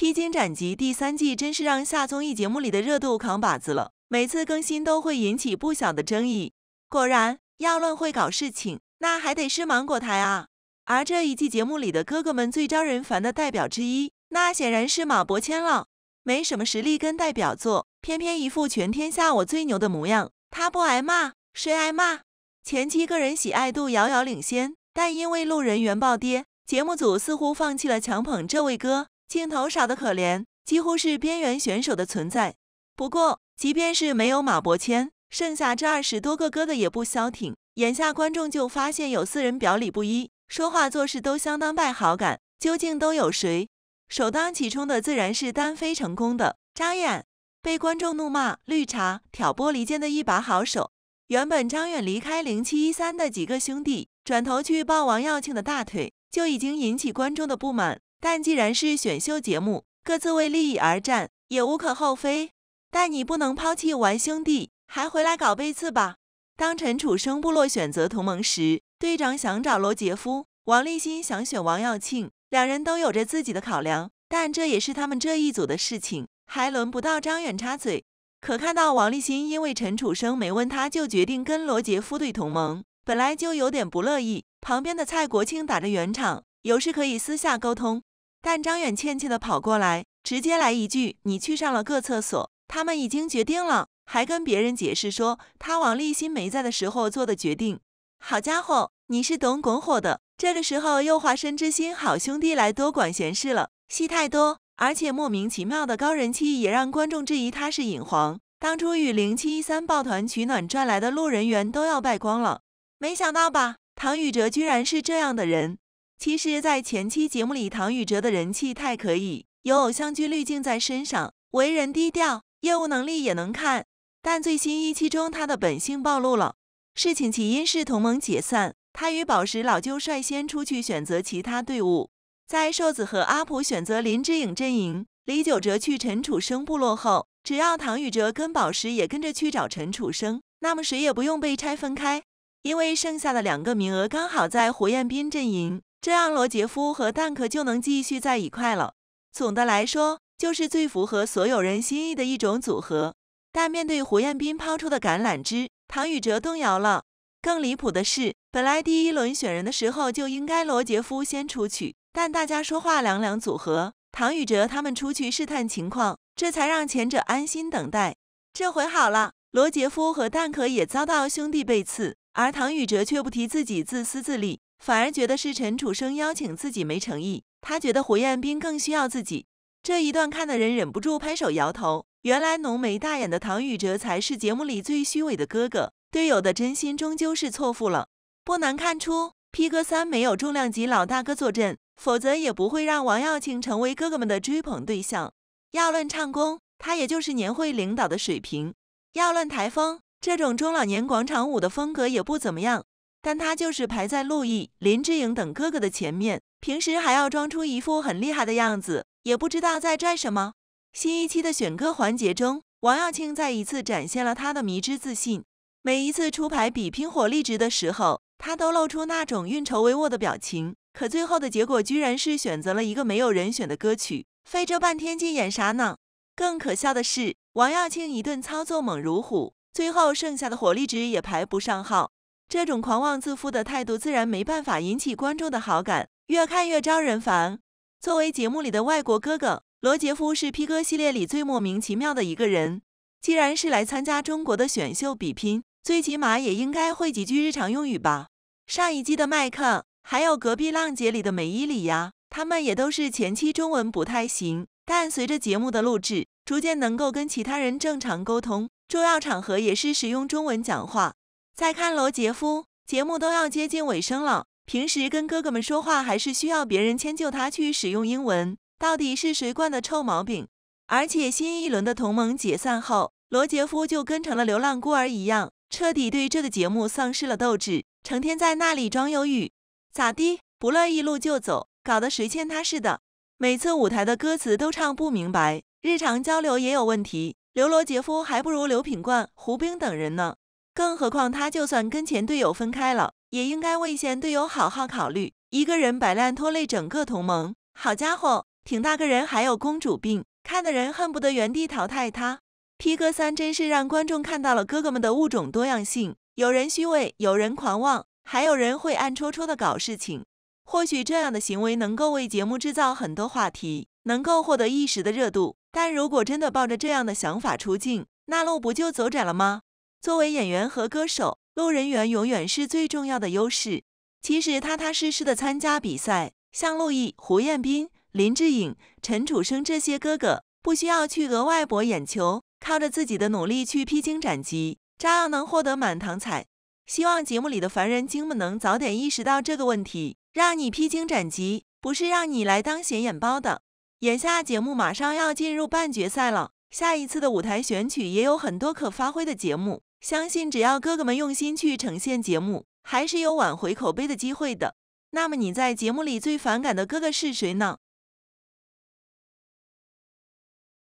《披荆斩棘》第三季真是让下综艺节目里的热度扛把子了，每次更新都会引起不小的争议。果然亚乱会搞事情，那还得是芒果台啊。而这一季节目里的哥哥们最招人烦的代表之一，那显然是马伯骞了。没什么实力跟代表作，偏偏一副全天下我最牛的模样，他不挨骂谁挨骂？前期个人喜爱度遥遥领先，但因为路人缘暴跌，节目组似乎放弃了强捧这位哥。镜头少得可怜，几乎是边缘选手的存在。不过，即便是没有马伯骞，剩下这二十多个哥哥也不消停。眼下，观众就发现有四人表里不一，说话做事都相当败好感。究竟都有谁？首当其冲的自然是单飞成功的张远，被观众怒骂绿茶、挑拨离间的一把好手。原本张远离开零七一三的几个兄弟，转头去抱王耀庆的大腿，就已经引起观众的不满。但既然是选秀节目，各自为利益而战也无可厚非。但你不能抛弃玩兄弟，还回来搞背刺吧？当陈楚生部落选择同盟时，队长想找罗杰夫，王立新想选王耀庆，两人都有着自己的考量，但这也是他们这一组的事情，还轮不到张远插嘴。可看到王立新因为陈楚生没问他就决定跟罗杰夫队同盟，本来就有点不乐意。旁边的蔡国庆打着圆场，有事可以私下沟通。但张远怯怯的跑过来，直接来一句：“你去上了个厕所。”他们已经决定了，还跟别人解释说他往立新没在的时候做的决定。好家伙，你是懂拱火的！这个时候又化身知心好兄弟来多管闲事了，戏太多，而且莫名其妙的高人气也让观众质疑他是影黄。当初与零七三抱团取暖赚来的路人缘都要败光了，没想到吧？唐禹哲居然是这样的人！其实，在前期节目里，唐禹哲的人气太可以，有偶像剧滤镜在身上，为人低调，业务能力也能看。但最新一期中，他的本性暴露了。事情起因是同盟解散，他与宝石老舅率先出去选择其他队伍，在瘦子和阿普选择林志颖阵营，李九哲去陈楚生部落后，只要唐禹哲跟宝石也跟着去找陈楚生，那么谁也不用被拆分开，因为剩下的两个名额刚好在胡彦斌阵营。这样罗杰夫和蛋壳就能继续在一块了。总的来说，就是最符合所有人心意的一种组合。但面对胡彦斌抛出的橄榄枝，唐禹哲动摇了。更离谱的是，本来第一轮选人的时候就应该罗杰夫先出去，但大家说话两两组合，唐禹哲他们出去试探情况，这才让前者安心等待。这回好了，罗杰夫和蛋壳也遭到兄弟背刺，而唐禹哲却不提自己自私自利。反而觉得是陈楚生邀请自己没诚意，他觉得胡彦斌更需要自己。这一段看的人忍不住拍手摇头。原来浓眉大眼的唐禹哲才是节目里最虚伪的哥哥，队友的真心终究是错付了。不难看出，P 哥三没有重量级老大哥坐镇，否则也不会让王耀庆成为哥哥们的追捧对象。要论唱功，他也就是年会领导的水平；要论台风，这种中老年广场舞的风格也不怎么样。但他就是排在陆毅、林志颖等哥哥的前面，平时还要装出一副很厉害的样子，也不知道在拽什么。新一期的选歌环节中，王耀庆再一次展现了他的迷之自信。每一次出牌比拼火力值的时候，他都露出那种运筹帷幄的表情。可最后的结果居然是选择了一个没有人选的歌曲，费这半天劲演啥呢？更可笑的是，王耀庆一顿操作猛如虎，最后剩下的火力值也排不上号。这种狂妄自负的态度，自然没办法引起观众的好感，越看越招人烦。作为节目里的外国哥哥，罗杰夫是 P 哥系列里最莫名其妙的一个人。既然是来参加中国的选秀比拼，最起码也应该会几句日常用语吧。上一季的麦克，还有隔壁浪姐里的梅伊里呀，他们也都是前期中文不太行，但随着节目的录制，逐渐能够跟其他人正常沟通，重要场合也是使用中文讲话。再看罗杰夫，节目都要接近尾声了，平时跟哥哥们说话还是需要别人迁就他去使用英文，到底是谁惯的臭毛病？而且新一轮的同盟解散后，罗杰夫就跟成了流浪孤儿一样，彻底对这个节目丧失了斗志，成天在那里装忧郁，咋的？不乐意路就走，搞得谁欠他似的。每次舞台的歌词都唱不明白，日常交流也有问题，刘罗杰夫还不如刘品冠、胡兵等人呢。更何况他就算跟前队友分开了，也应该为前队友好好考虑。一个人摆烂拖累整个同盟。好家伙，挺大个人还有公主病，看的人恨不得原地淘汰他。P 哥三真是让观众看到了哥哥们的物种多样性，有人虚伪，有人狂妄，还有人会暗戳戳的搞事情。或许这样的行为能够为节目制造很多话题，能够获得一时的热度。但如果真的抱着这样的想法出镜，那路不就走窄了吗？作为演员和歌手，路人缘永远是最重要的优势。其实踏踏实实的参加比赛，像陆毅、胡彦斌、林志颖、陈楚生这些哥哥，不需要去额外博眼球，靠着自己的努力去披荆斩棘，照样能获得满堂彩。希望节目里的凡人精们能早点意识到这个问题：让你披荆斩棘，不是让你来当显眼包的。眼下节目马上要进入半决赛了，下一次的舞台选曲也有很多可发挥的节目。相信只要哥哥们用心去呈现节目，还是有挽回口碑的机会的。那么你在节目里最反感的哥哥是谁呢？